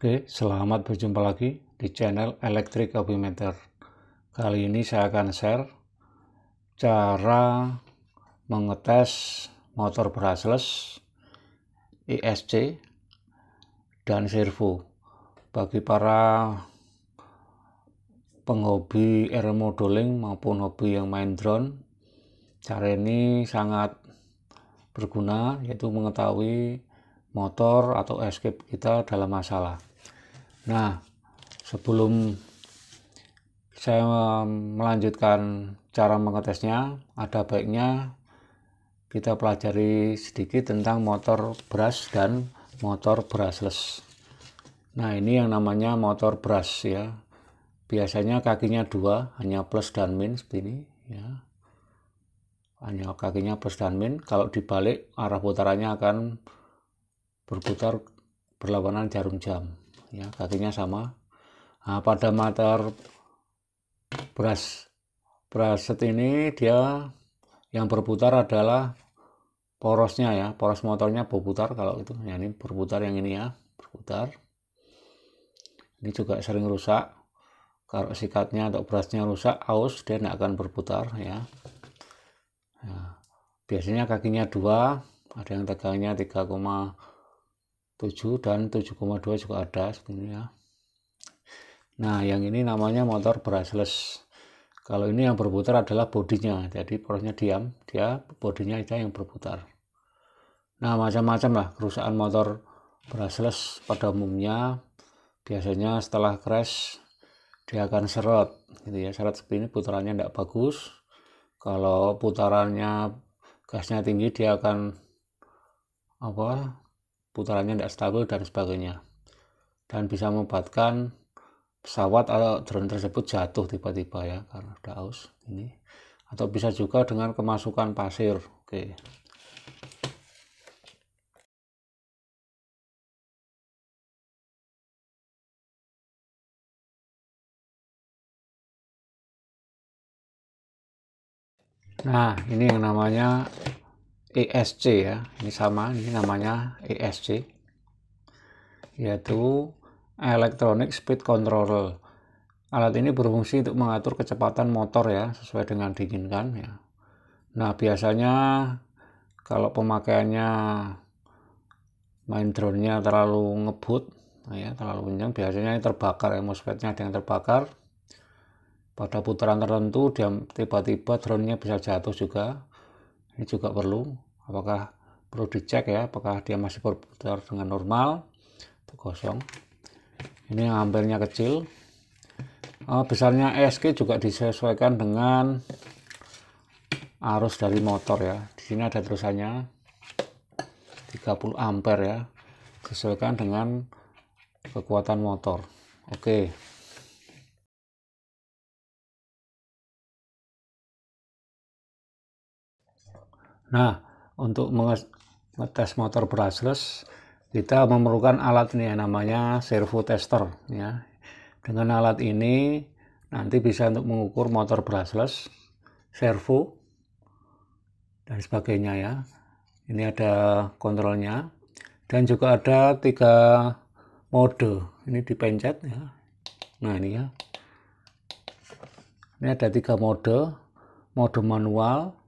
Oke, selamat berjumpa lagi di channel Electric Abimeter. Kali ini saya akan share cara mengetes motor brushless ISC e dan servo bagi para penghobi air modeling maupun hobi yang main drone. Cara ini sangat berguna yaitu mengetahui motor atau escape kita dalam masalah. Nah, sebelum saya melanjutkan cara mengetesnya, ada baiknya kita pelajari sedikit tentang motor brush dan motor brushless. Nah, ini yang namanya motor brush ya. Biasanya kakinya dua, hanya plus dan min seperti ini ya. Hanya kakinya plus dan min. Kalau dibalik arah putarannya akan berputar berlawanan jarum jam ya kakinya sama nah, pada mater beras braset ini dia yang berputar adalah porosnya ya poros motornya berputar kalau itu ya ini berputar yang ini ya berputar ini juga sering rusak kalau sikatnya atau berasnya rusak aus dia tidak akan berputar ya nah, biasanya kakinya dua ada yang tegangnya koma. 7 dan 7,2 juga ada sebenarnya. nah yang ini namanya motor brushless kalau ini yang berputar adalah bodinya jadi porosnya diam dia bodinya itu yang berputar nah macam-macam lah kerusakan motor brushless pada umumnya biasanya setelah crash dia akan serot, gitu ya seret seperti ini putarannya tidak bagus kalau putarannya gasnya tinggi dia akan apa putarannya tidak stabil dan sebagainya dan bisa membuatkan pesawat atau drone tersebut jatuh tiba-tiba ya karena ada aus ini atau bisa juga dengan kemasukan pasir oke Nah, ini yang namanya ESC ya ini sama ini namanya ESC yaitu Electronic Speed Controller alat ini berfungsi untuk mengatur kecepatan motor ya sesuai dengan diinginkan ya nah biasanya kalau pemakaiannya main drone-nya terlalu ngebut nah ya terlalu kencang biasanya ini terbakar ya mosfet ada yang terbakar pada putaran tertentu dia tiba-tiba drone-nya bisa jatuh juga ini juga perlu apakah perlu dicek ya apakah dia masih berputar dengan normal atau kosong ini yang ampernya kecil uh, besarnya ESC juga disesuaikan dengan arus dari motor ya di sini ada tulisannya 30 ampere ya sesuaikan dengan kekuatan motor oke okay. Nah, untuk mengetes motor brushless, kita memerlukan alat ini yang namanya servo tester. Ya. Dengan alat ini, nanti bisa untuk mengukur motor brushless, servo, dan sebagainya ya. Ini ada kontrolnya. Dan juga ada tiga mode. Ini dipencet ya. Nah ini ya. Ini ada tiga mode. Mode manual,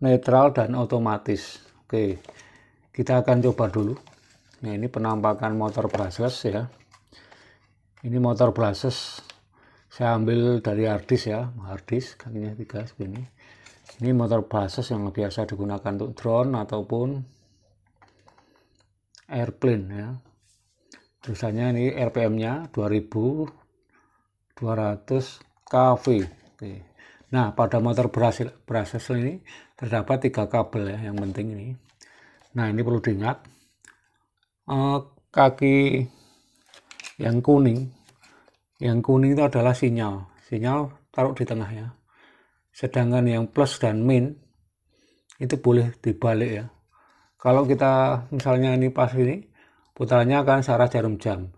netral dan otomatis oke kita akan coba dulu nah ini penampakan motor brushless ya ini motor brushless saya ambil dari Hardis ya Hardis kakinya tiga segini ini motor brushless yang biasa digunakan untuk drone ataupun airplane ya tulisannya ini RPM nya 2200 kV Oke. nah pada motor brushless ini terdapat tiga kabel ya yang penting ini nah ini perlu diingat uh, kaki yang kuning yang kuning itu adalah sinyal sinyal taruh di tengah ya sedangkan yang plus dan min itu boleh dibalik ya kalau kita misalnya ini pas ini putarannya akan searah jarum jam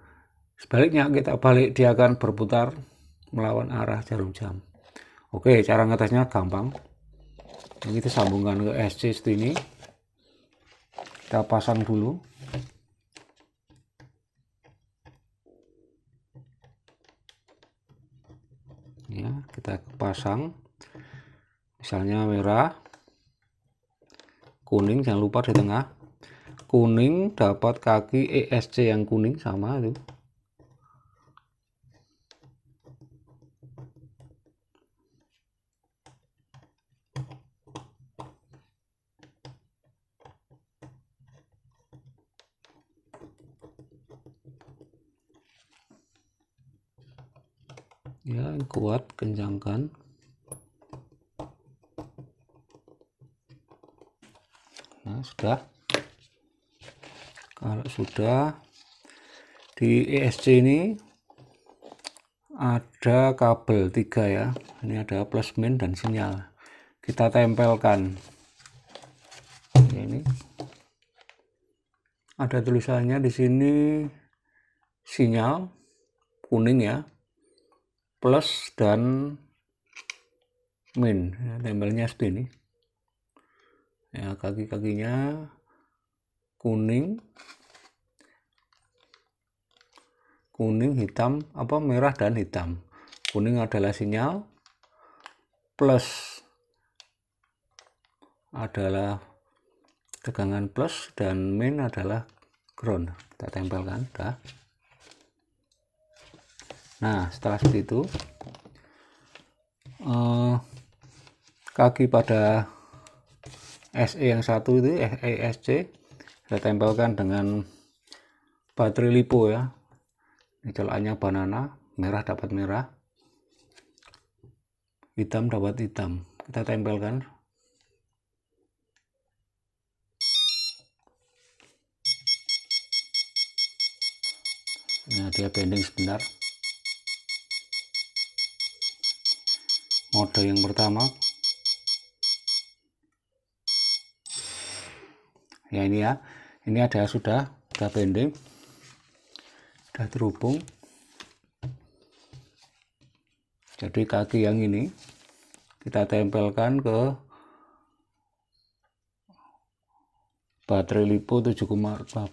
sebaliknya kita balik dia akan berputar melawan arah jarum jam oke cara ngetesnya gampang ini kita sambungkan ke SC seperti ini kita pasang dulu ya kita pasang misalnya merah kuning jangan lupa di tengah kuning dapat kaki ESC yang kuning sama itu kuat kencangkan nah sudah kalau sudah di ESC ini ada kabel tiga ya ini ada plus min dan sinyal kita tempelkan ini ada tulisannya di sini sinyal kuning ya plus dan min ya, tempelnya SD ini ya kaki-kakinya kuning kuning hitam apa merah dan hitam kuning adalah sinyal plus adalah tegangan plus dan min adalah ground kita tempelkan dah nah setelah seperti itu eh, kaki pada SE yang satu itu ESC saya tempelkan dengan baterai lipo ya ini celahnya banana merah dapat merah hitam dapat hitam kita tempelkan nah dia pending sebentar mode yang pertama ya ini ya ini ada sudah sudah pending sudah terhubung jadi kaki yang ini kita tempelkan ke baterai lipo 7,5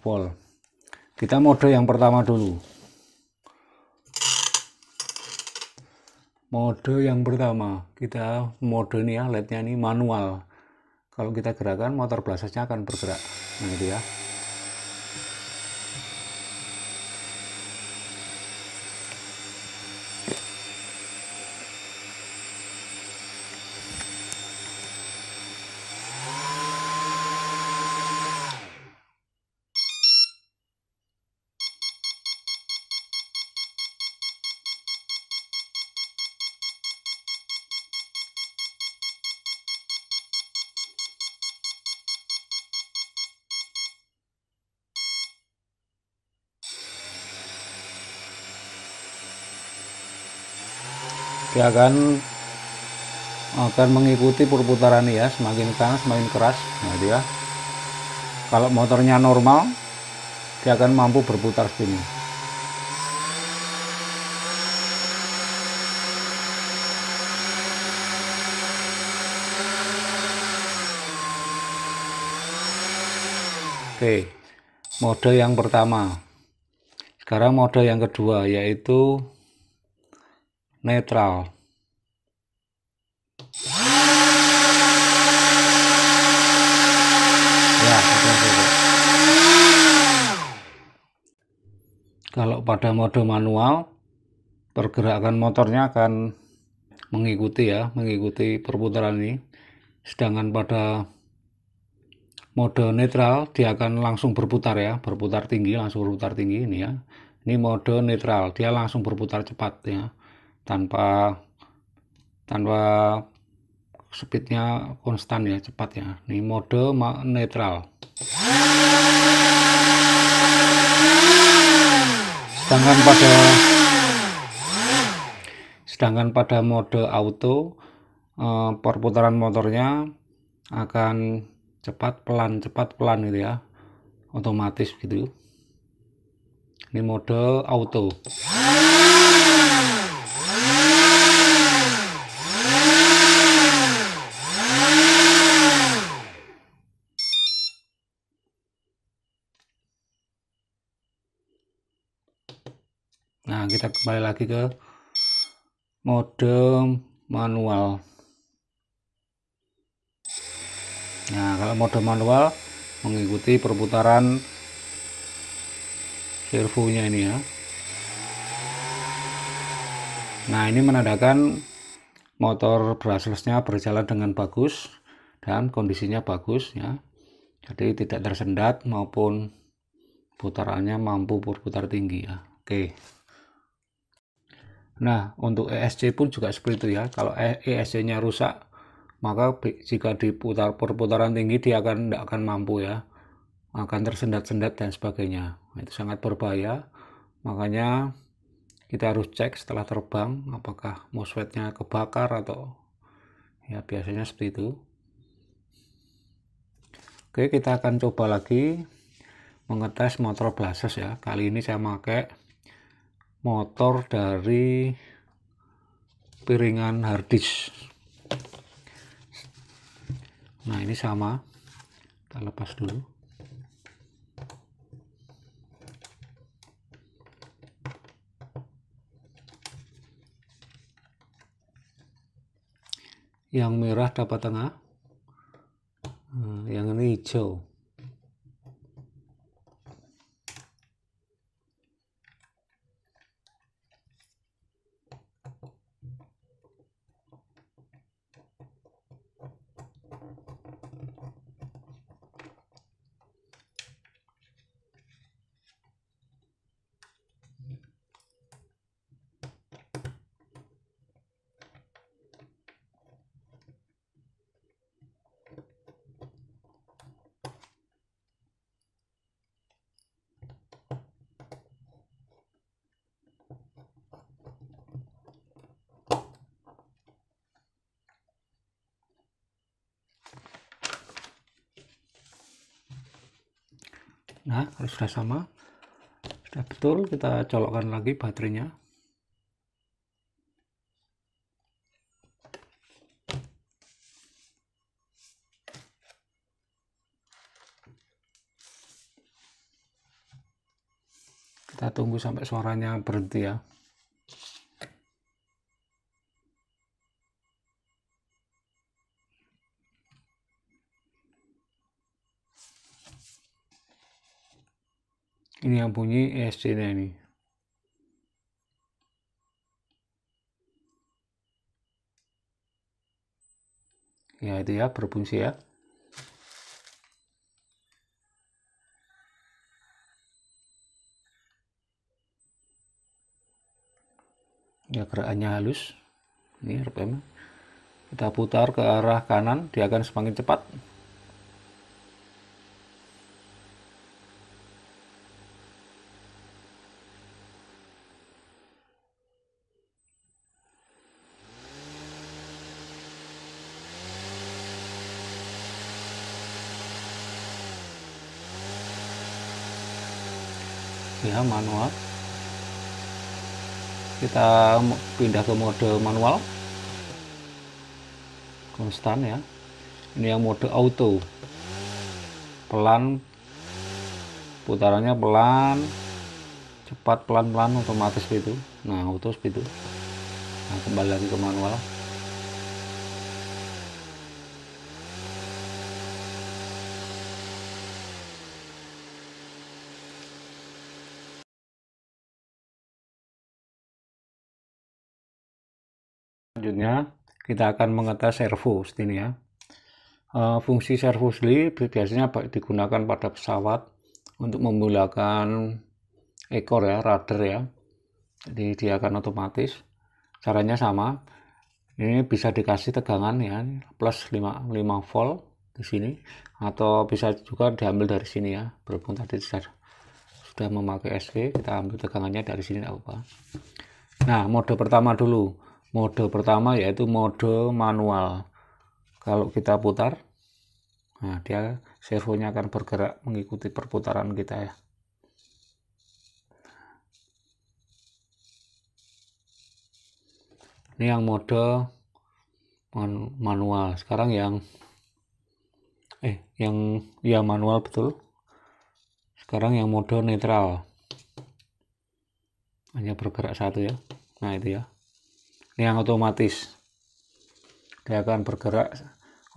volt kita mode yang pertama dulu mode yang pertama kita mode ini ya lednya ini manual kalau kita gerakan motor belasasnya akan bergerak nah gitu ya dia ya kan akan mengikuti perputaran ya semakin keras semakin keras nah dia ya. kalau motornya normal dia akan mampu berputar sini. Oke, mode yang pertama. Sekarang mode yang kedua yaitu netral. Ya, Kalau pada mode manual, pergerakan motornya akan mengikuti ya, mengikuti perputaran ini. Sedangkan pada mode netral dia akan langsung berputar ya, berputar tinggi, langsung berputar tinggi ini ya. Ini mode netral, dia langsung berputar cepat ya tanpa tanpa speednya konstan ya cepat ya ini mode netral sedangkan pada sedangkan pada mode auto eh, perputaran motornya akan cepat pelan cepat pelan gitu ya otomatis gitu ini mode auto nah kita kembali lagi ke mode manual nah kalau mode manual mengikuti perputaran servonya ini ya nah ini menandakan motor brushless-nya berjalan dengan bagus dan kondisinya bagus ya jadi tidak tersendat maupun putarannya mampu berputar tinggi ya oke Nah, untuk ESC pun juga seperti itu ya. Kalau ESC-nya rusak, maka jika diputar perputaran tinggi dia akan tidak akan mampu ya. Akan tersendat-sendat dan sebagainya. Nah, itu sangat berbahaya. Makanya kita harus cek setelah terbang apakah MOSFET-nya kebakar atau ya biasanya seperti itu. Oke, kita akan coba lagi mengetes motor blases ya. Kali ini saya pakai motor dari piringan harddisk nah ini sama kita lepas dulu yang merah dapat tengah nah, yang ini hijau nah kalau sudah sama sudah betul kita colokkan lagi baterainya kita tunggu sampai suaranya berhenti ya Ini bunyi ESC nya ini. Ya itu ya berfungsi ya. ya gerakannya halus ini RPM kita putar ke arah kanan dia akan semakin cepat ya manual kita pindah ke mode manual konstan ya ini yang mode auto pelan putarannya pelan cepat pelan-pelan otomatis itu nah auto itu nah kembali lagi ke manual selanjutnya kita akan mengetes servo. ini ya eh, fungsi servo lead biasanya digunakan pada pesawat untuk memulakan ekor ya radar ya jadi dia akan otomatis caranya sama ini bisa dikasih tegangan ya plus 5, 5 volt di sini atau bisa juga diambil dari sini ya berhubung tadi sudah sudah memakai SV kita ambil tegangannya dari sini apa nah mode pertama dulu mode pertama yaitu mode manual kalau kita putar nah dia servonya akan bergerak mengikuti perputaran kita ya ini yang mode manual sekarang yang eh yang ya manual betul sekarang yang mode netral hanya bergerak satu ya nah itu ya ini yang otomatis dia akan bergerak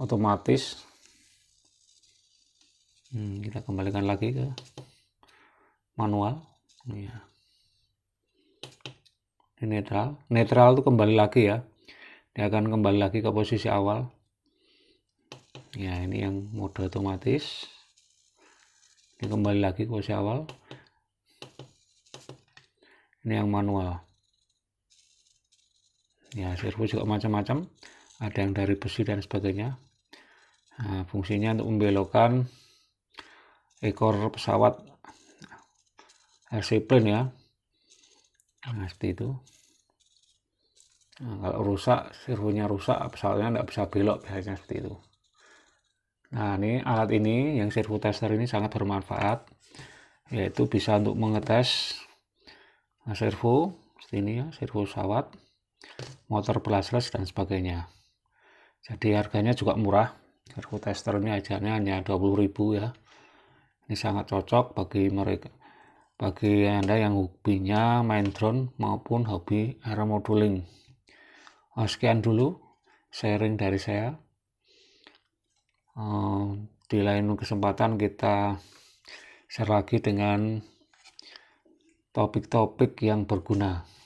otomatis hmm, kita kembalikan lagi ke manual ya. ini netral netral itu kembali lagi ya dia akan kembali lagi ke posisi awal ya ini yang mode otomatis ini kembali lagi ke posisi awal ini yang manual ya servo juga macam-macam ada yang dari besi dan sebagainya nah, fungsinya untuk membelokkan ekor pesawat airplane ya nah, seperti itu nah, kalau rusak servonya rusak pesawatnya tidak bisa belok biasanya seperti itu nah ini alat ini yang servo tester ini sangat bermanfaat yaitu bisa untuk mengetes servo seperti ini ya servo pesawat motor brushless dan sebagainya jadi harganya juga murah karbu testernya ajarnya hanya 20.000 ya ini sangat cocok bagi mereka bagi anda yang hobinya main drone maupun hobi air modeling oh, sekian dulu sharing dari saya eh, di lain kesempatan kita share lagi dengan topik-topik yang berguna